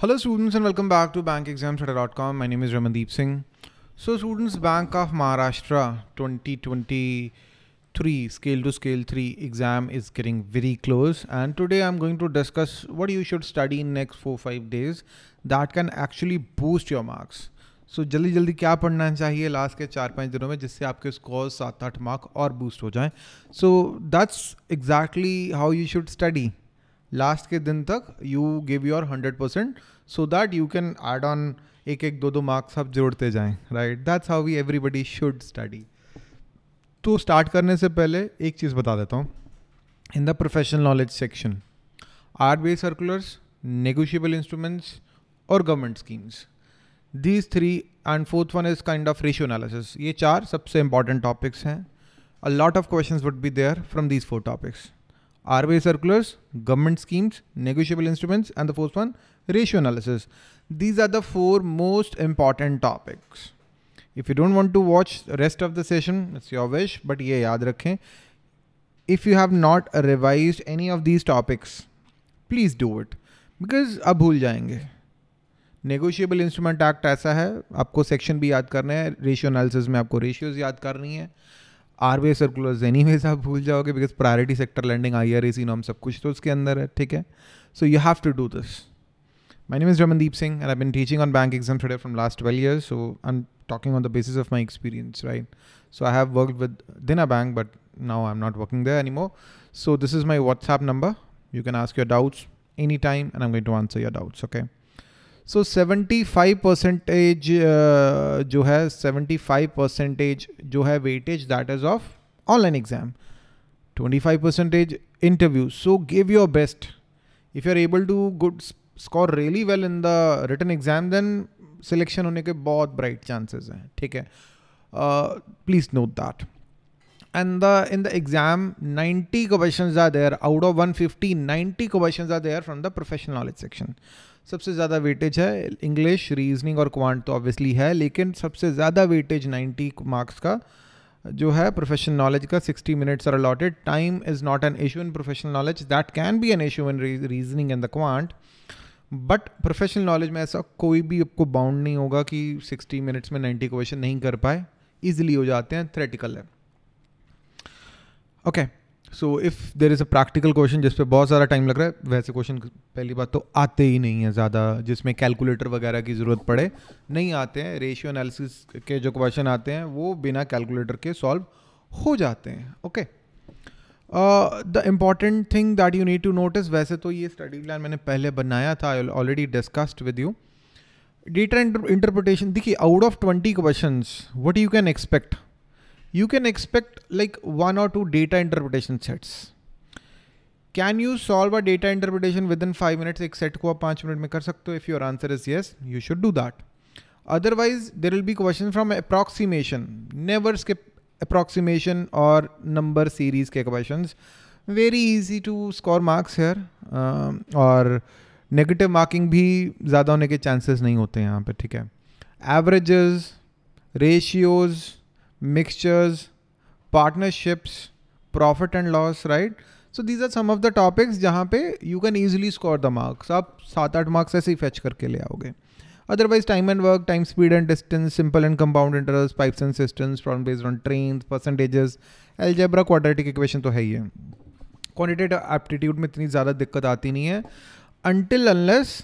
Hello students and welcome back to bankexamstudy.com. My name is Ramandeep Singh. So students, Bank of Maharashtra 2023 Scale to Scale 3 exam is getting very close and today I'm going to discuss what you should study in next 4-5 days that can actually boost your marks. so, jaldi jaldi kya पढ़ना chahiye last ke चार पाँच दिनों mein, jisse aapke scores सात आठ mark और boost ho jayen. So that's exactly how you should study. Last के दिन तक you give your hundred percent so that you can add on एक एक दो दो मार्क्स आप जोड़ते जाएं right that's how we everybody should study तो स्टार्ट करने से पहले एक चीज़ बता देता हूँ in the professional knowledge section R B circulars negotiable instruments और government schemes these three and fourth one is kind of ratio analysis ये चार सबसे इंपॉर्टेंट टॉपिक्स हैं a lot of question would be there from these four topics RBI circulars, government schemes, negotiable instruments, and the fourth one, ratio analysis. These are the four most important topics. If you don't want to watch the rest of the session, it's your wish, but ye yaad rakhein. If you have not revised any of these topics, please do it. Because ab bhul jayenge. Negotiable instrument act ऐसा है आपको section भी याद करना है ratio analysis में आपको ratios याद करनी है R B circular anyways आप भूल जाओगे because priority sector lending I R इसी नाम सब कुछ तो उसके अंदर है ठीक है so you have to do this my name is Ramandeep Singh and I been teaching on bank exam थोड़े from last twelve year so I am talking on the basis of my experience right so I have work with in a bank but now I am not working the any more so this is my WhatsApp number you can ask your doubts any time and I am going to answer your doubts okay so seventy five percentage जो है seventy five percentage जो है weightage that is of online exam twenty five percentage interview so give your best if you are able to good score really well in the written exam then selection होने के बहुत bright chances हैं ठीक है please note that and the in the exam 90 questions are there out of 150 90 questions are there from the professional knowledge section सबसे ज़्यादा weightage है English reasoning और क्वांट तो ऑब्वियसली है लेकिन सबसे ज़्यादा वेटेज 90 मार्क्स का जो है प्रोफेशनल नॉलेज का 60 minutes are allotted time is not an issue in professional knowledge that can be an issue in reasoning and the quant but professional knowledge में ऐसा कोई भी आपको बाउंड नहीं होगा कि 60 मिनट्स में 90 क्वेश्चन नहीं कर पाए ईजिली हो जाते हैं थ्रेटिकल है okay okay. So if there is a practical question जिस पे बहुत सारा टाइम लग रहा है वैसे क्वेश्चन पहली बात तो आते ही नहीं है ज़्यादा जिसमें कैलकुलेटर वगैरह की ज़रूरत पड़े नहीं आते हैं रेशियो एनालिसिस के जो क्वेश्चन आते हैं वो बिना कैलकुलेटर के सॉल्व हो जाते हैं okay the important thing that you need to notice वैसे तो ये स्टडी प्लान मैंने पहले बनाया था already discussed with you data interpretation देखिए out of twenty question what you can expect you can expect like one or two data interpretation sets. Can you solve a data interpretation within 5 minutes? ek set ko aap 5 minute mein kar sakte ho if your answer is yes, you should do that. Otherwise, there will be question from approximation. Never skip approximation or number series ke questions. Very easy to score marks here. Um, और negative marking भी ज़्यादा होने के chances नहीं होते हैं यहाँ पे ठीक है averages mixtures, partnerships, profit and loss, right? So these are some of the topics jahan pe you can easily score the marks. aap 7 8 marks aise hi fetch karke le aaoge Otherwise, time and work, time, speed and distance, simple and compound intervals, pipes and systems, problem based on trains, percentages, algebra, quadratic equation to hai hi Quantitative aptitude mein itni zyada dikkat aati nahi hai Until unless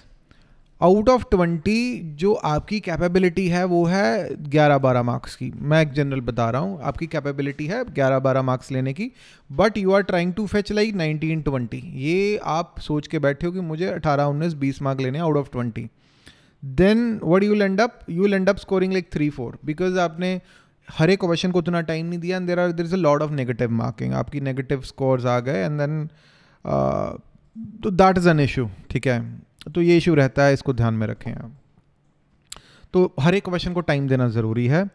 out of twenty जो आपकी capability है वो है ग्यारह बारह marks की मैं एक जनरल बता रहा हूँ आपकी कैपेबिलिटी है ग्यारह बारह मार्क्स लेने की but you are trying to fetch like nineteen twenty ये आप सोच के बैठे हो कि मुझे अठारह उन्नीस बीस मार्क लेने out of twenty then what you end up you end up scoring like three four because आपने हर एक क्वेश्चन को उतना टाइम नहीं दिया and there are there is a lot of negative marking आपकी नेगेटिव स्कोर्स आ गए एंड देन uh, तो दैट इज़ एन इशू ठीक है तो ये इशू रहता है इसको ध्यान में रखें आप तो हर एक क्वेश्चन को टाइम देना ज़रूरी है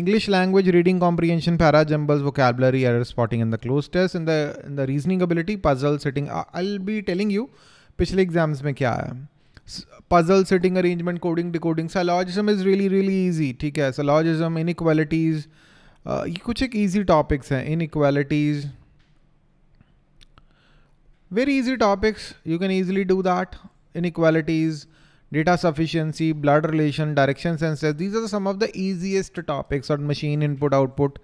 English language reading comprehension para jumbles वो vocabulary error spotting in the cloze test in the in the reasoning ability puzzle sitting I be telling you पिछले एग्जाम्स में क्या है puzzle sitting arrangement coding decoding syllogism is really really easy ठीक है सलॉजिज्म इन equalities ये कुछ एक easy topics हैं inequalities very easy topics you can easily do that inequalities, data sufficiency, blood relation, direction sensors. These are some of the easiest topics on machine input output.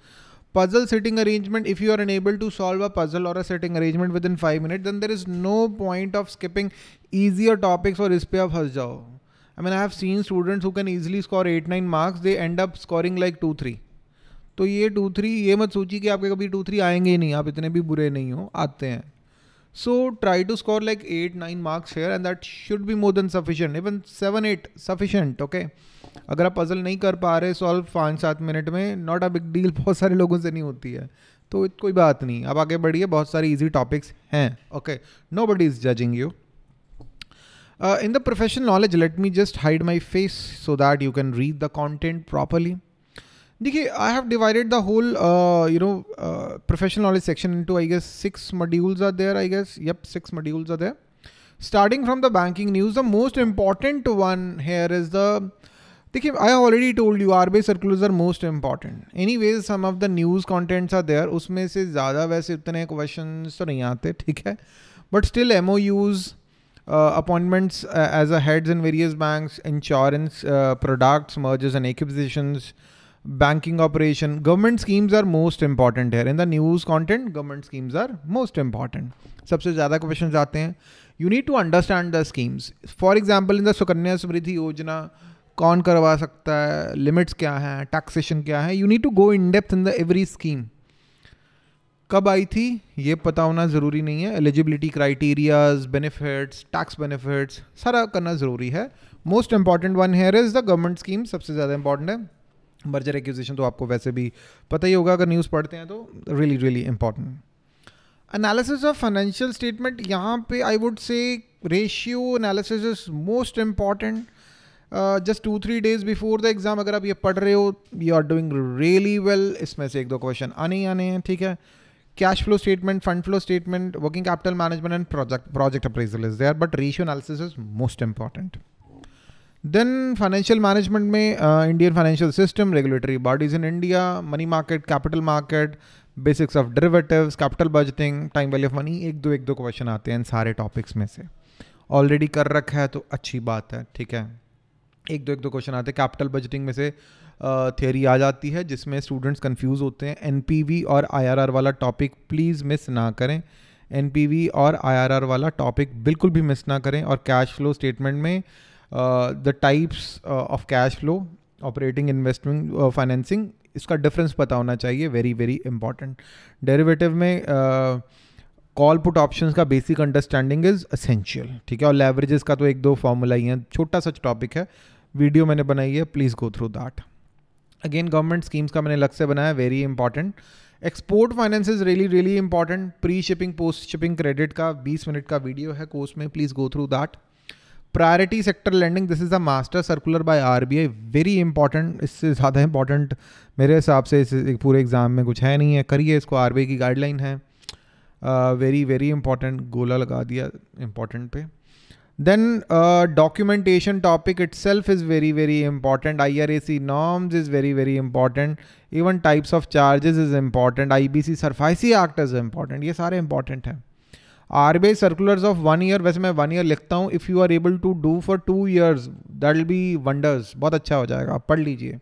Puzzle sitting arrangement, if you are unable to solve a puzzle or a sitting arrangement within 5 minutes, then there is no point of skipping easier topics or ispe of jao. I mean, I have seen students who can easily score 8-9 marks, they end up scoring like 2-3. तो ये to three ये मत सोचिए कि आपके कभी to three आएंगे ही नहीं आप इतने भी बुरे नहीं हो आते हैं so try to score like eight nine marks here and that should be more than sufficient even seven eight sufficient. Okay अगर आप पजल नहीं कर पा रहे सॉल्व पाँच सात मिनट में नॉट अ बिग डील बहुत सारे लोगों से नहीं होती है तो कोई बात नहीं अब आगे बढ़िए बहुत सारी इजी टॉपिक्स हैं okay nobody is judging you in the professional knowledge let me just hide my face so that you can read the content properly देखिए I have divided the whole you know professional knowledge section into I guess six modules are there I guess yup six modules are there starting from the banking news the most important one here is the देखिए I already told you R B circulars are most important anyways some of the news contents are there उसमें से ज़्यादा वैसे उतने question तो नहीं आते ठीक है but still M O Us appointments as a heads in various banks insurance products mergers and acquisitions uh, banking operation government schemes are most important है in the news content government schemes are most important सबसे ज़्यादा question आते हैं you need to understand the schemes for example in the Sukanya Samriddhi Yojana कौन करवा सकता है limits क्या है टैक्सेशन क्या है you need to go in depth in the every scheme कब आई थी ये पता होना ज़रूरी नहीं है eligibility criterias benefits tax benefits सारा करना ज़रूरी है most important one here is the government scheme सबसे ज़्यादा इंपॉर्टेंट है मर्जर एक्यूजेशन तो आपको वैसे भी पता ही होगा अगर न्यूज़ पढ़ते हैं तो really really important analysis of financial statement यहाँ पे I would say ratio analysis is most important just two three days before the exam अगर आप ये पढ़ रहे हो you are doing really well इसमें से एक दो क्वेश्चन आने ही आने हैं ठीक है cash flow statement fund flow statement working capital management and project project appraisal is there but ratio analysis is most important then financial management में Indian financial system regulatory bodies in India money market capital market basics of derivatives capital budgeting time value of money एक दो एक दो question आते हैं इन सारे topics में से ऑलरेडी कर रखा है तो अच्छी बात है ठीक है एक दो एक दो क्वेश्चन आते हैं कैपिटल बजटिंग में से थियोरी uh, आ जाती है जिसमें स्टूडेंट्स कंफ्यूज होते हैं एन और आई वाला टॉपिक प्लीज़ मिस ना करें एन और आई वाला टॉपिक बिल्कुल भी मिस ना करें और कैश फ्लो स्टेटमेंट में the types of cash flow operating investment financing इसका डिफरेंस पता होना चाहिए वेरी वेरी इंपॉर्टेंट डेरिवेटिव में कॉल पुट ऑप्शंस का बेसिक अंडरस्टैंडिंग इज असेंशियल ठीक है और लेवरेजेस का तो एक दो फॉर्मूला ही है छोटा सा टॉपिक है वीडियो मैंने बनाई है please go through that again government schemes का मैंने से बनाया very important export finance is really really important pre shipping post shipping credit का 20 मिनट का वीडियो है कोर्स में please go through that priority sector lending this is a master circular by R B I very important इससे ज़्यादा important मेरे हिसाब से इस पूरे एग्जाम में कुछ है नहीं है करिए इसको आर बी आई की गाइडलाइन है वेरी वेरी इंपॉर्टेंट गोला लगा दिया इंपॉर्टेंट पे then documentation topic itself is very very important I R A C norms is very very important even types of charges is important I B C SARFAESI act is important ये सारे important हैं R B I circulars of one year वैसे मैं one year लिखता हूँ if you are able to do for two years that be wonders बहुत अच्छा हो जाएगा आप पढ़ लीजिए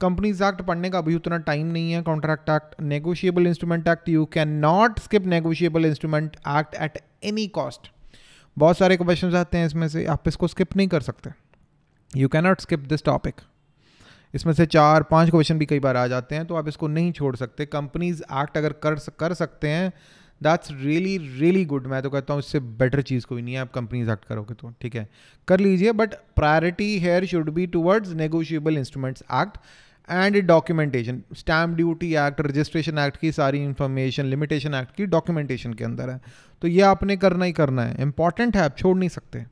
कंपनीज एक्ट पढ़ने का अभी उतना टाइम नहीं है contract act negotiable instrument act you can not skip negotiable instrument act at any cost बहुत सारे क्वेश्चन आते हैं इसमें से आप इसको स्किप नहीं कर सकते you cannot skip this topic इसमें से चार पांच क्वेश्चन भी कई बार आ जाते हैं तो आप इसको नहीं छोड़ सकते कंपनीज एक्ट अगर कर कर सकते हैं दैट्स रियली रियली गुड मैं तो कहता हूँ इससे बेटर चीज़ कोई नहीं है आप कंपनीज एक्ट करोगे तो ठीक है कर लीजिए but priority here should be towards negotiable instruments act and documentation stamp duty act registration act की सारी इन्फॉर्मेशन लिमिटेशन एक्ट की डॉक्यूमेंटेशन के अंदर है तो ये आपने करना ही करना है इंपॉर्टेंट है आप छोड़ नहीं सकते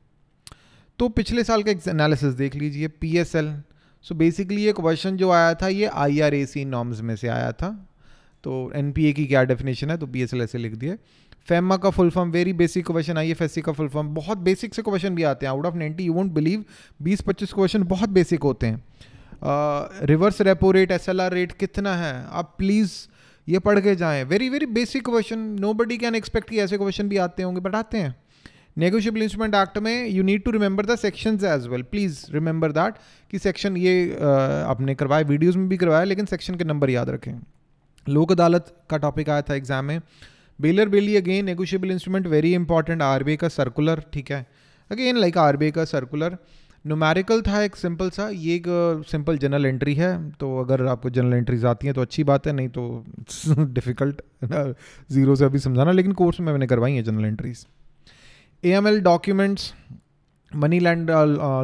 तो पिछले साल का एनालिसिस देख लीजिए P S L so basically ये क्वेश्चन जो आया था ये आई आर ए सी नॉर्म्स में से आया था तो एन की क्या डेफिनेशन है तो बी ऐसे लिख दिए फेमा का full form very basic question I F S C का फुल फॉर्म बहुत बेसिक से क्वेश्चन भी आते हैं out of ninety you won't believe बीस पच्चीस क्वेश्चन बहुत बेसिक होते हैं reverse repo rate S L R rate कितना है आप प्लीज़ ये पढ़ के जाएँ very very basic question nobody can expect कि ऐसे क्वेश्चन भी आते होंगे बट आते हैं नेगोशियबल इंस्ट्रूमेंट एक्ट में you need to remember the section as well please remember that कि सेक्शन ये आपने करवाया वीडियोज़ में भी करवाया लेकिन सेक्शन के नंबर याद रखें लोक अदालत का टॉपिक आया था एग्जाम में bailor bailee again negotiable instrument very important R का सर्कुलर ठीक है अगेन लाइक आर का सर्कुलर नोमेरिकल था एक सिंपल सा ये एक सिंपल जनरल एंट्री है तो अगर आपको जनरल एंट्रीज आती हैं तो अच्छी बात है नहीं तो डिफ़िकल्ट ज़ीरो से अभी समझाना लेकिन कोर्स में मैंने करवाई है general entries a documents money land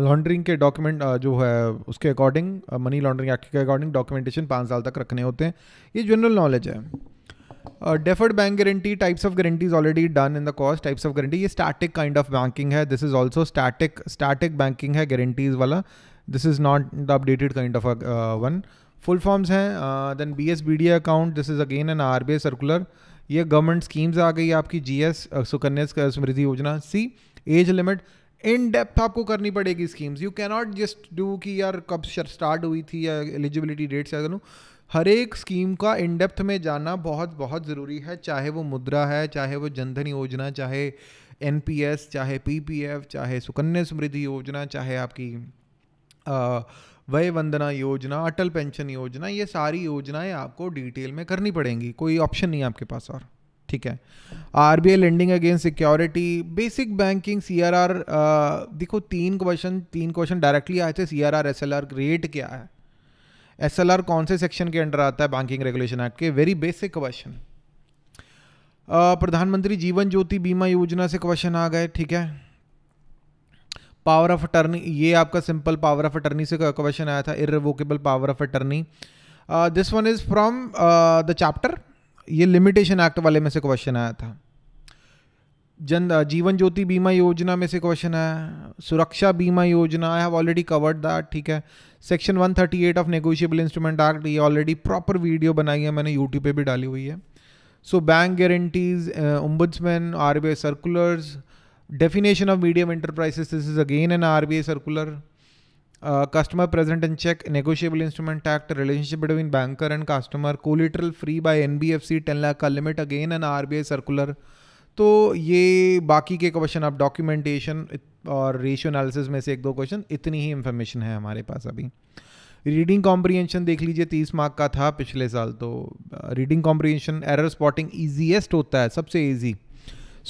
laundering के डॉक्यूमेंट uh, जो है उसके अकॉर्डिंग मनी लॉन्ड्रिंग एक्ट के अकॉर्डिंग डॉक्यूमेंटेशन पाँच साल तक रखने होते हैं ये जनरल नॉलेज है deferred bank guarantee types of guarantees already done in the कॉस्ट टाइप्स ऑफ गारंटी ये स्टैटिक काइंड ऑफ बैंकिंग है this is also static static banking है गारंटीज वाला this is not the updated kind of one full forms हैं then B S B D account this is again an R B I circular ये government schemes आ गई आपकी G S uh, Sukanya Samriddhi Yojana see age limit in depth आपको करनी पड़ेगी schemes you cannot just do कि यार कब स्टार्ट हुई थी या एलिजिबिलिटी डेट्स या करूँ हर एक स्कीम का इन डेप्थ में जाना बहुत बहुत ज़रूरी है चाहे वो मुद्रा है चाहे वो जनधन योजना चाहे एन चाहे पी चाहे सुकन्या समृद्धि योजना चाहे आपकी वय वंदना योजना अटल पेंशन योजना ये सारी योजनाएं आपको डिटेल में करनी पड़ेंगी कोई ऑप्शन नहीं है आपके पास और ठीक है R B I lending against security basic banking C R R देखो तीन क्वेश्चन तीन क्वेश्चन डायरेक्टली आए थे C R R S L R rate क्या है एस एल आर कौन से सेक्शन के अंडर आता है बैंकिंग रेगुलेशन एक्ट के very basic question Pradhanmantri Jeevan ज्योति बीमा योजना से क्वेश्चन आ गए ठीक है पावर ऑफ अटर्नी ये आपका सिंपल पावर ऑफ अटर्नी से क्वेश्चन आया था irrevocable power of attorney this one is from the chapter ये लिमिटेशन एक्ट वाले में से क्वेश्चन आया था जन जीवन ज्योति बीमा योजना में से क्वेश्चन है Suraksha Bima Yojana I have already covered that ठीक है section 138 of negotiable instrument act ये ऑलरेडी प्रॉपर वीडियो बनाई है मैंने यूट्यूब पे भी डाली हुई है so bank guarantees ombudsman R circulars definition of medium enterprises this is again an R circular uh, customer present and check negotiable instrument act relationship between banker and customer collateral free by NBFC 10 lakh का limit again an RBI circular तो ये बाकी के question आप documentation और ratio analysis में से एक दो क्वेश्चन इतनी ही इन्फॉर्मेशन है हमारे पास अभी रीडिंग कॉम्प्रीहेंशन देख लीजिए तीस मार्क का था पिछले साल तो reading comprehension error spotting easiest होता है सबसे ईजी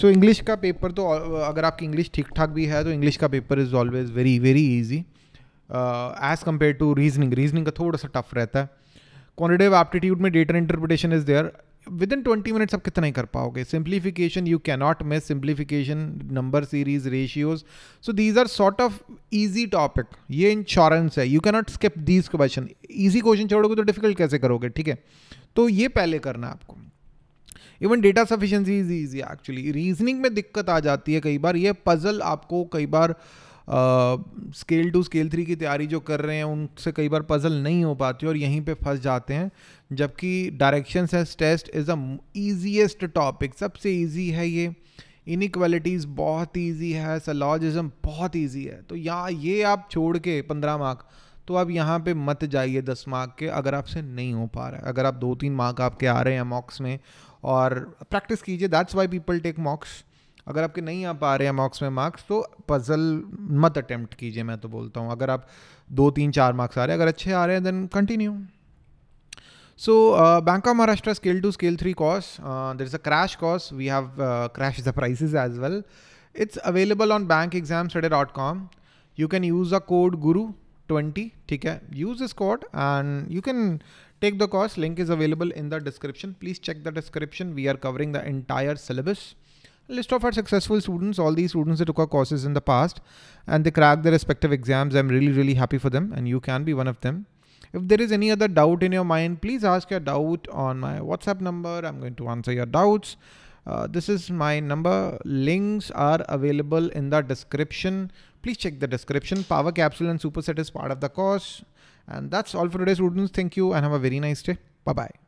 सो इंग्लिश का पेपर तो uh, अगर आपकी इंग्लिश ठीक ठाक भी है तो इंग्लिश का paper is always very very easy as compare to reasoning reasoning का थोड़ा सा टफ रहता है क्वानिटिव एप्टीट्यूड में data interpretation is there within twenty minutes आप कितना ही कर पाओगे simplification you cannot miss simplification number series ratios so these are sort of easy topic ये इंश्योरेंस है you cannot skip these question easy question छोड़ोगे तो difficult कैसे करोगे ठीक है तो ये पहले करना है आपको even data sufficiency is easy actually reasoning में दिक्कत आ जाती है कई बार ये पजल आपको कई बार uh, scale two scale three की तैयारी जो कर रहे हैं उनसे कई बार पजल नहीं हो पाती और यहीं पे फंस जाते हैं जबकि directions test is a easiest topic सबसे ईजी है ये इनक्वालिटीज़ बहुत ईजी है सलॉजिज़म बहुत ईजी है तो यहाँ ये आप छोड़ के पंद्रह मार्क तो आप यहाँ पे मत जाइए दस मार्क के अगर आपसे नहीं हो पा रहा है अगर आप दो तीन मार्क आपके आ रहे हैं मॉक्स में और प्रैक्टिस कीजिए that's why people take mocks अगर आपके नहीं आ पा रहे हैं मार्क्स में मार्क्स तो पजल मत अटैम्प्ट कीजिए मैं तो बोलता हूँ अगर आप दो तीन चार मार्क्स आ रहे हैं अगर अच्छे आ रहे हैं then continue so bank of Maharashtra scale two scale three course there is a crash course we have crash the prices as well it's available on bank exam today dot com you can use a code guru twenty ठीक है use this code and you can take the course link is available in the description please check the description we are covering the entire syllabus list of our successful students, all these students that took our courses in the past and they cracked their respective exams. I'm really, really happy for them and you can be one of them. If there is any other doubt in your mind, please ask your doubt on my WhatsApp number. I'm going to answer your doubts. Uh, this is my number. Links are available in the description. Please check the description. Power Capsule and Superset is part of the course. And that's all for today, students. Thank you and have a very nice day. Bye-bye.